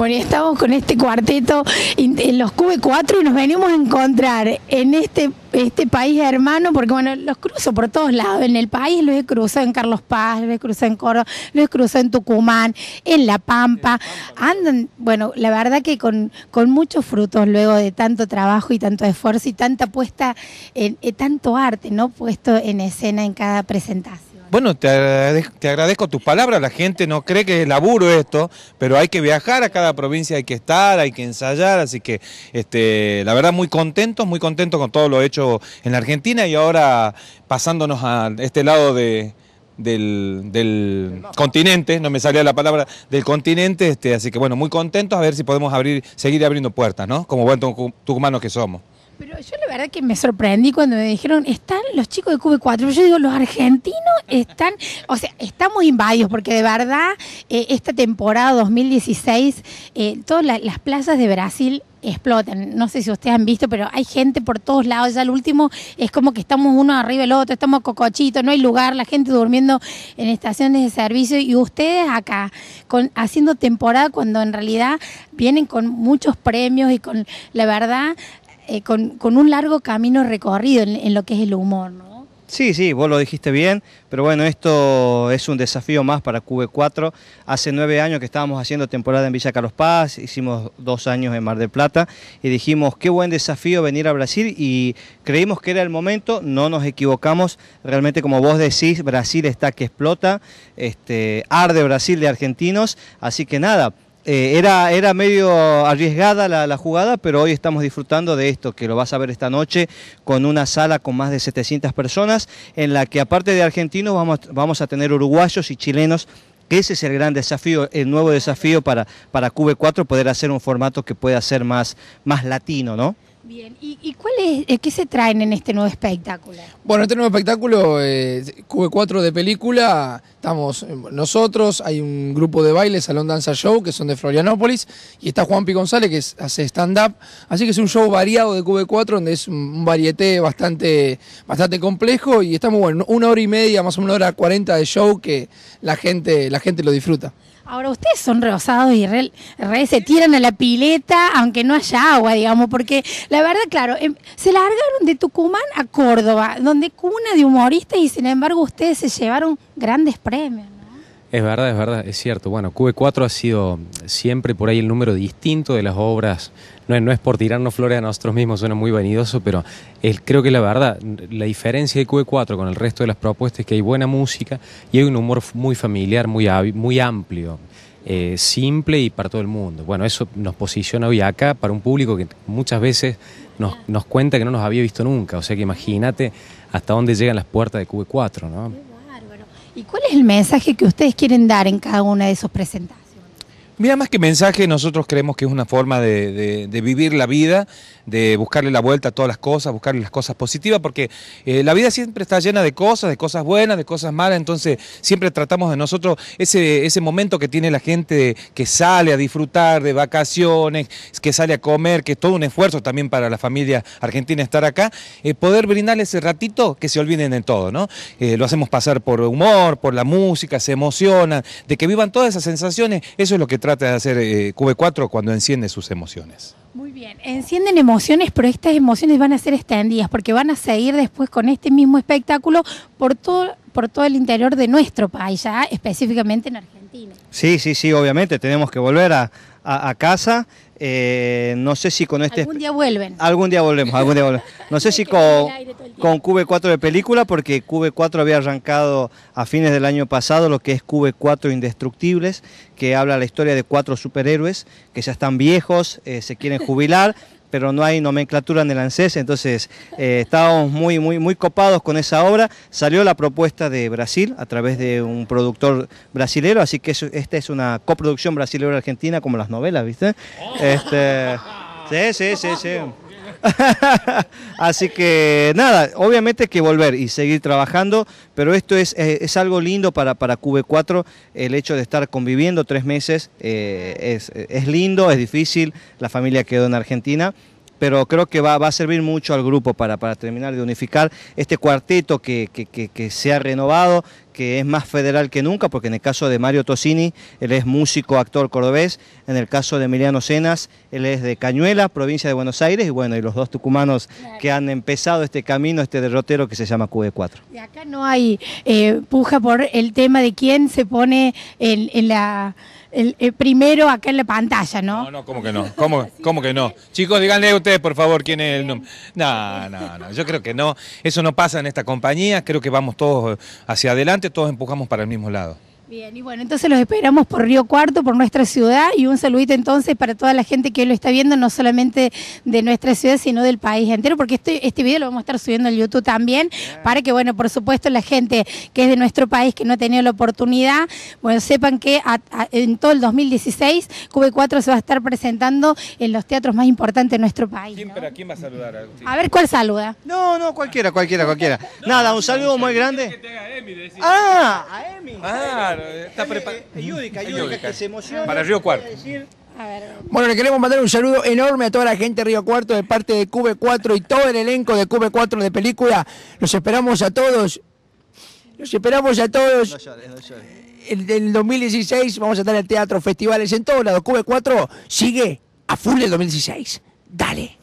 Bueno, y estamos con este cuarteto en los QB4 y nos venimos a encontrar en este este país hermano, porque bueno, los cruzo por todos lados, en el país los he cruzado en Carlos Paz, los he cruzado en Córdoba, los he cruzado en Tucumán, en La Pampa, andan, bueno, la verdad que con, con muchos frutos luego de tanto trabajo y tanto esfuerzo y tanta puesta, en eh, tanto arte, ¿no? Puesto en escena en cada presentación. Bueno, te agradezco, te agradezco, tus palabras, la gente no cree que es laburo esto, pero hay que viajar a cada provincia, hay que estar, hay que ensayar, así que este, la verdad muy contentos, muy contentos con todo lo hecho en la Argentina y ahora pasándonos a este lado de, del, continente, no me salía la palabra, del continente, este, así que bueno, muy contentos a ver si podemos abrir, seguir abriendo puertas, ¿no? Como buen tucumanos que somos. Pero yo la verdad que me sorprendí cuando me dijeron, están los chicos de QB4. Yo digo, los argentinos están, o sea, estamos invadidos, porque de verdad eh, esta temporada 2016, eh, todas las plazas de Brasil explotan. No sé si ustedes han visto, pero hay gente por todos lados. Ya el último es como que estamos uno arriba del otro, estamos cocochitos, no hay lugar, la gente durmiendo en estaciones de servicio y ustedes acá con, haciendo temporada cuando en realidad vienen con muchos premios y con la verdad eh, con, un largo camino recorrido en, lo que es el humor, ¿no? Sí, sí, vos lo dijiste bien, pero bueno, esto es un desafío más para QB4. Hace nueve años que estábamos haciendo temporada en Villa Carlos Paz, hicimos dos años en Mar del Plata y dijimos, qué buen desafío venir a Brasil y creímos que era el momento, no nos equivocamos, realmente como vos decís, Brasil está que explota, este, arde Brasil de argentinos, así que nada, eh, era, medio arriesgada la, jugada, pero hoy estamos disfrutando de esto, que lo vas a ver esta noche con una sala con más de 700 personas, en la que aparte de argentinos vamos, vamos a tener uruguayos y chilenos que ese es el gran desafío, el nuevo desafío para, para QV4, poder hacer un formato que pueda ser más, más latino, ¿no? Bien, ¿y, cuál es, eh, qué se traen en este nuevo espectáculo? Bueno, este nuevo espectáculo, eh, Q QV4 de película, estamos eh, nosotros, hay un grupo de baile, Salón Danza Show, que son de Florianópolis, y está Juan P. González, que hace stand-up, así que es un show variado de QV4, donde es un varieté bastante, bastante complejo, y estamos, bueno, una hora y media, más o menos una hora cuarenta de show, que la gente, la gente lo disfruta. Ahora, ustedes son reosados y re, se tiran a la pileta, aunque no haya agua, digamos, porque la verdad, claro, em, se largaron de Tucumán a Córdoba, donde cuna de humoristas y sin embargo ustedes se llevaron grandes premios. Es verdad, es verdad, es cierto. Bueno, QV4 ha sido siempre por ahí el número distinto de las obras. No es, no es por tirarnos flores a nosotros mismos, suena muy vanidoso, pero creo que la verdad, la diferencia de QV4 con el resto de las propuestas es que hay buena música y hay un humor muy familiar, muy, muy amplio. Eh, simple y para todo el mundo. Bueno, eso nos posiciona hoy acá para un público que muchas veces nos, cuenta que no nos había visto nunca. O sea que imagínate hasta dónde llegan las puertas de QV4, ¿no? ¿Y cuál es el mensaje que ustedes quieren dar en cada una de esos presentados? Mira, más que mensaje, nosotros creemos que es una forma de, vivir la vida, de buscarle la vuelta a todas las cosas, buscarle las cosas positivas, porque eh, la vida siempre está llena de cosas, de cosas buenas, de cosas malas, entonces siempre tratamos de nosotros ese, momento que tiene la gente que sale a disfrutar de vacaciones, que sale a comer, que es todo un esfuerzo también para la familia argentina estar acá, eh, poder brindarle ese ratito que se olviden de todo, ¿no? Eh, lo hacemos pasar por humor, por la música, se emociona, de que vivan todas esas sensaciones, eso es lo que tratamos trata de hacer eh, 4 cuando enciende sus emociones. Muy bien, encienden emociones, pero estas emociones van a ser extendidas porque van a seguir después con este mismo espectáculo por todo, por todo el interior de nuestro país, específicamente en Argentina. Sí, sí, sí, obviamente tenemos que volver a, a, casa. Eh, no sé si con este... Algún día vuelven. Algún día volvemos, algún día volvemos. No sé si con, con QV4 de película, porque QV4 había arrancado a fines del año pasado lo que es QV4 Indestructibles, que habla la historia de cuatro superhéroes que ya están viejos, eh, se quieren jubilar pero no hay nomenclatura en el ANSES, entonces eh, estábamos muy, muy, muy copados con esa obra. Salió la propuesta de Brasil a través de un productor brasilero, así que esta es una coproducción brasilero-argentina como las novelas, ¿viste? Oh. Este, sí, sí, sí, sí. Así que nada, obviamente hay que volver y seguir trabajando, pero esto es, eh, es, algo lindo para, para 4 el hecho de estar conviviendo tres meses eh, es, lindo, es difícil, la familia quedó en Argentina, pero creo que va, a servir mucho al grupo para, para terminar de unificar este cuarteto que, que se ha renovado, que es más federal que nunca, porque en el caso de Mario Tosini, él es músico, actor cordobés, en el caso de Emiliano Cenas, él es de Cañuela, provincia de Buenos Aires, y bueno, y los dos tucumanos que han empezado este camino, este derrotero que se llama qe 4 Y acá no hay eh, puja por el tema de quién se pone en la el, primero aquel de pantalla, ¿no? No, no, ¿cómo que no? ¿Cómo, que no? Chicos, díganle ustedes, por favor, quién es el nombre. No, no, no, yo creo que no. Eso no pasa en esta compañía. Creo que vamos todos hacia adelante, todos empujamos para el mismo lado. Bien, y bueno, entonces los esperamos por Río Cuarto, por nuestra ciudad, y un saludito entonces para toda la gente que lo está viendo, no solamente de nuestra ciudad, sino del país entero, porque este, este video lo vamos a estar subiendo en YouTube también, para que, bueno, por supuesto, la gente que es de nuestro país, que no ha tenido la oportunidad, bueno, sepan que en todo el 2016, QV4 se va a estar presentando en los teatros más importantes de nuestro país. ¿Quién, va a saludar? A, ver, ¿cuál saluda? No, no, cualquiera, cualquiera, cualquiera. Nada, un saludo muy grande. ah, Ah, eh, está preparado. Eh, Para Río Cuarto. Bueno, le queremos mandar un saludo enorme a toda la gente de Río Cuarto de parte de QV4 y todo el elenco de qb 4 de película. Los esperamos a todos. Los esperamos a todos. en eh, El, 2016 vamos a estar en teatro, festivales, en todos lados. qb 4 sigue a full el 2016. Dale.